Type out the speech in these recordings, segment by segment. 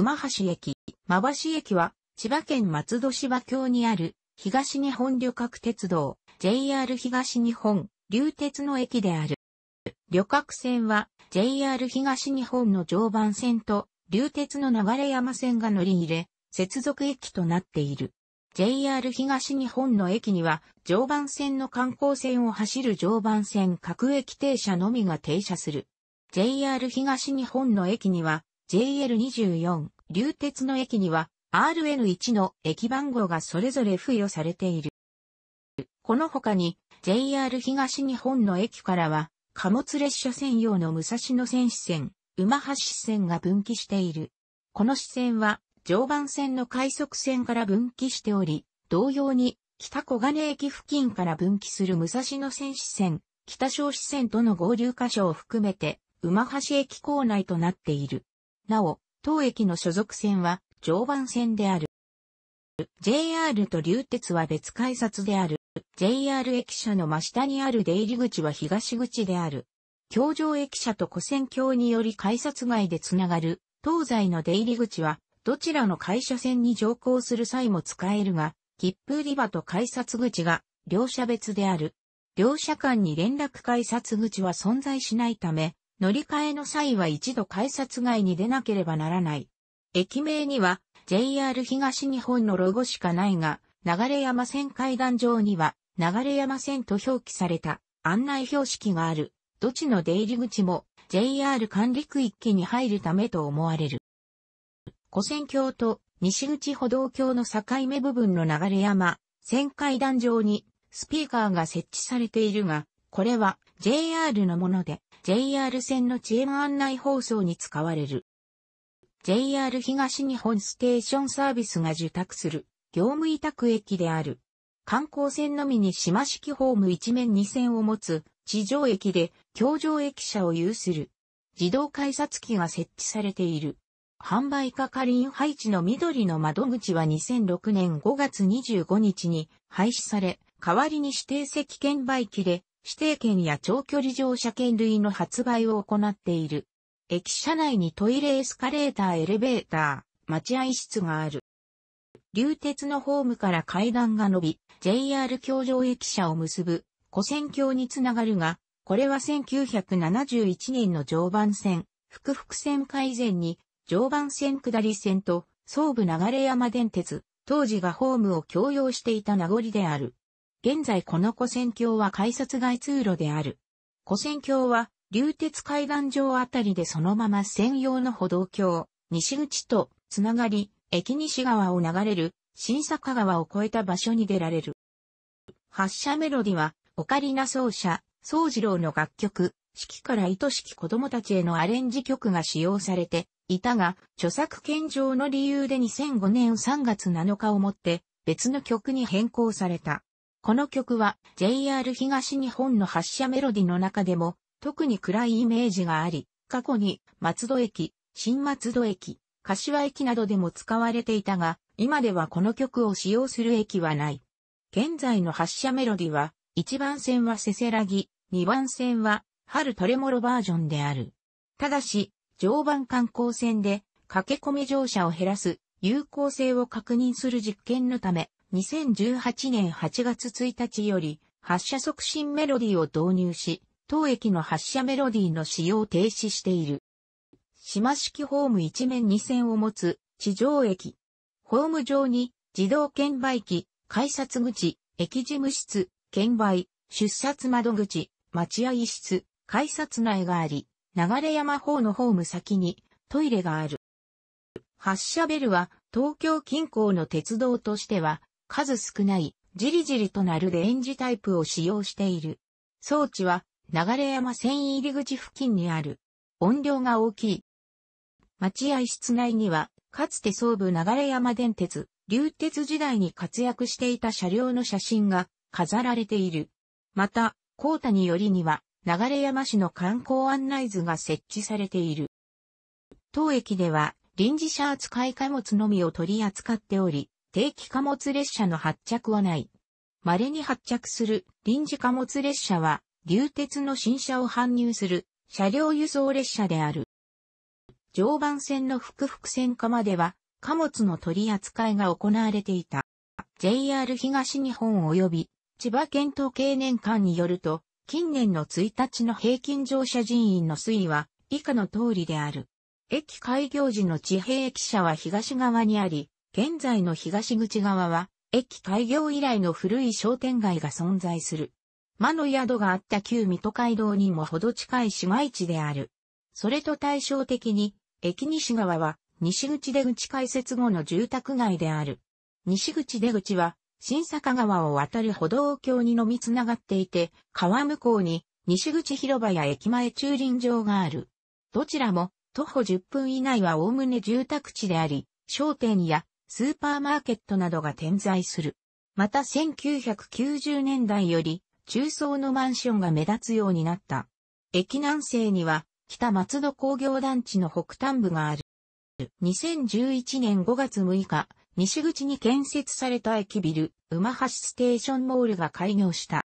馬橋駅、馬橋駅は、千葉県松戸芝橋にある、東日本旅客鉄道、JR 東日本、流鉄の駅である。旅客船は、JR 東日本の常磐線と、流鉄の流山線が乗り入れ、接続駅となっている。JR 東日本の駅には、常磐線の観光線を走る常磐線各駅停車のみが停車する。JR 東日本の駅には、JL24、流鉄の駅には RN1 の駅番号がそれぞれ付与されている。この他に JR 東日本の駅からは貨物列車専用の武蔵野線支線、馬橋支線が分岐している。この支線は常磐線の快速線から分岐しており、同様に北小金駅付近から分岐する武蔵野線支線、北小支線との合流箇所を含めて、馬橋駅構内となっている。なお、当駅の所属線は常磐線である。JR と流鉄は別改札である。JR 駅舎の真下にある出入り口は東口である。京上駅舎と古線橋により改札外でつながる東西の出入り口はどちらの会社線に乗降する際も使えるが、切符売り場と改札口が両社別である。両社間に連絡改札口は存在しないため、乗り換えの際は一度改札外に出なければならない。駅名には JR 東日本のロゴしかないが、流山線階段上には流山線と表記された案内標識がある。どちの出入り口も JR 管理区域に入るためと思われる。古線橋と西口歩道橋の境目部分の流山、線階段上にスピーカーが設置されているが、これは JR のもので、JR 線の遅延案内放送に使われる。JR 東日本ステーションサービスが受託する業務委託駅である。観光線のみに島式ホーム一面二線を持つ地上駅で橋上駅舎を有する。自動改札機が設置されている。販売係員配置の緑の窓口は2006年5月25日に廃止され、代わりに指定席券売機で指定券や長距離乗車券類の発売を行っている。駅舎内にトイレエスカレーターエレベーター、待合室がある。流鉄のホームから階段が伸び、JR 京上駅舎を結ぶ、古線橋につながるが、これは1971年の常磐線、福福線改善に、常磐線下り線と、総武流山電鉄、当時がホームを共用していた名残である。現在この古戦橋は改札外通路である。古戦橋は、流鉄階段上あたりでそのまま専用の歩道橋、西口とつながり、駅西側を流れる、新坂川を越えた場所に出られる。発車メロディは、オカリナ奏者、宗次郎の楽曲、式から愛しき子供たちへのアレンジ曲が使用されていたが、著作権上の理由で2005年3月7日をもって別の曲に変更された。この曲は JR 東日本の発車メロディの中でも特に暗いイメージがあり、過去に松戸駅、新松戸駅、柏駅などでも使われていたが、今ではこの曲を使用する駅はない。現在の発車メロディは、1番線はせせらぎ、2番線は春トレモロバージョンである。ただし、常磐観光線で駆け込み乗車を減らす有効性を確認する実験のため、2018年8月1日より発射促進メロディーを導入し、当駅の発射メロディーの使用を停止している。島式ホーム一面2線を持つ地上駅。ホーム上に自動券売機、改札口、駅事務室、券売、出札窓口、待合室、改札内があり、流山方のホーム先にトイレがある。発車ベルは東京近郊の鉄道としては数少ない、じりじりとなるレンジタイプを使用している。装置は、流山線入り口付近にある。音量が大きい。待合室内には、かつて総武流山電鉄、流鉄時代に活躍していた車両の写真が飾られている。また、高田によりには、流山市の観光案内図が設置されている。当駅では、臨時車扱い貨物のみを取り扱っており、定期貨物列車の発着はない。稀に発着する臨時貨物列車は、流鉄の新車を搬入する車両輸送列車である。常磐線の福々線化までは、貨物の取り扱いが行われていた。JR 東日本及び千葉県統計年間によると、近年の1日の平均乗車人員の推移は以下の通りである。駅開業時の地平駅舎は東側にあり、現在の東口側は、駅開業以来の古い商店街が存在する。魔の宿があった旧水戸街道にもほど近い市街地である。それと対照的に、駅西側は、西口出口開設後の住宅街である。西口出口は、新坂川を渡る歩道橋にのみつながっていて、川向こうに、西口広場や駅前駐輪場がある。どちらも、徒歩10分以内は概ね住宅地であり、商店やスーパーマーケットなどが点在する。また1990年代より中層のマンションが目立つようになった。駅南西には北松戸工業団地の北端部がある。2011年5月6日、西口に建設された駅ビル、馬橋ステーションモールが開業した。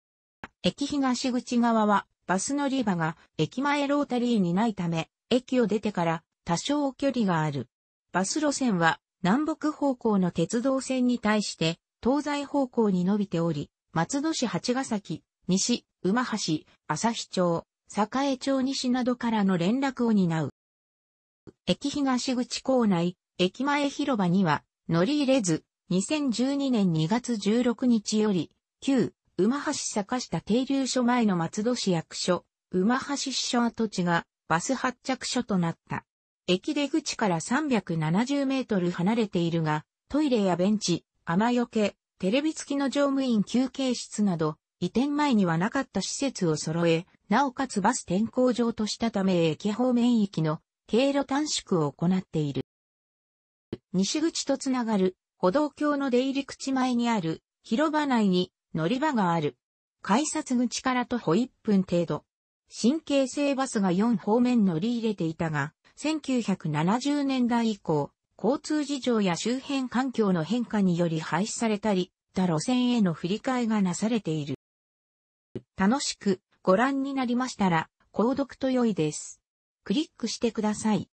駅東口側はバス乗り場が駅前ロータリーにないため、駅を出てから多少距離がある。バス路線は南北方向の鉄道線に対して東西方向に伸びており、松戸市八ヶ崎、西、馬橋、日町、栄町西などからの連絡を担う。駅東口構内、駅前広場には、乗り入れず、2012年2月16日より、旧、馬橋坂下停留所前の松戸市役所、馬橋支所跡地がバス発着所となった。駅出口から370メートル離れているが、トイレやベンチ、雨よけ、テレビ付きの乗務員休憩室など、移転前にはなかった施設を揃え、なおかつバス転校場としたため駅方面行きの経路短縮を行っている。西口とつながる歩道橋の出入り口前にある広場内に乗り場がある。改札口から徒歩1分程度。神経性バスが4方面乗り入れていたが、1970年代以降、交通事情や周辺環境の変化により廃止されたり、他路線への振り替えがなされている。楽しくご覧になりましたら、購読と良いです。クリックしてください。